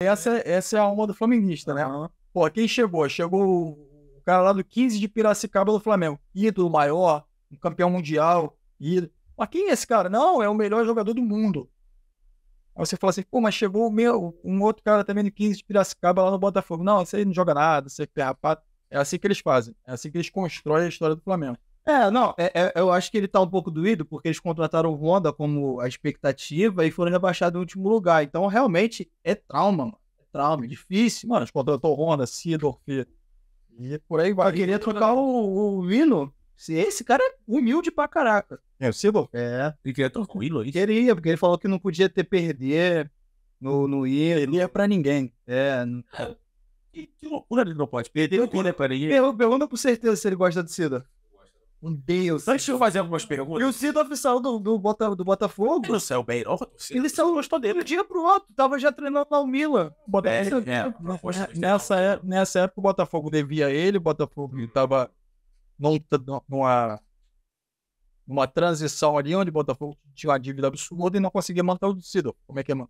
Essa, essa é a alma do flamenguista, né? Uhum. Pô, quem chegou? Chegou o cara lá do 15 de Piracicaba do Flamengo. Ídolo maior, um campeão mundial, ídolo. Mas quem é esse cara? Não, é o melhor jogador do mundo. Aí você fala assim, pô, mas chegou meu, um outro cara também do 15 de Piracicaba lá no Botafogo. Não, você não joga nada, você é É assim que eles fazem. É assim que eles constroem a história do Flamengo. É, não, é, é, eu acho que ele tá um pouco doído, porque eles contrataram o Honda como a expectativa e foram rebaixados em último lugar. Então, realmente, é trauma, mano. É trauma, é difícil. Mano, eles contratou o Honda, Sidorf, e por aí vai. Eu queria trocar o, o Wino. Esse cara é humilde pra caraca. É, o Sidorf? É. Ele queria trocar o Wino, é Queria, porque ele falou que não podia ter perder no, no Wino. Ele ia é pra ninguém. É. Que loucura ele não pode perder. É pergunta com certeza se ele gosta do Sidorf. Um Deus. Então, deixa eu fazer algumas perguntas. E o sido oficial do, do, Bota, do Botafogo. Não saiu bem, não. Ele saiu gostou dele. De um dia pro outro. Tava já treinando na Mila. É, é, né, nessa, é, nessa época o Botafogo devia ele, o Botafogo tava num, numa, numa transição ali onde o Botafogo tinha uma dívida absurda e não conseguia manter o Sido. Como é que é, mano?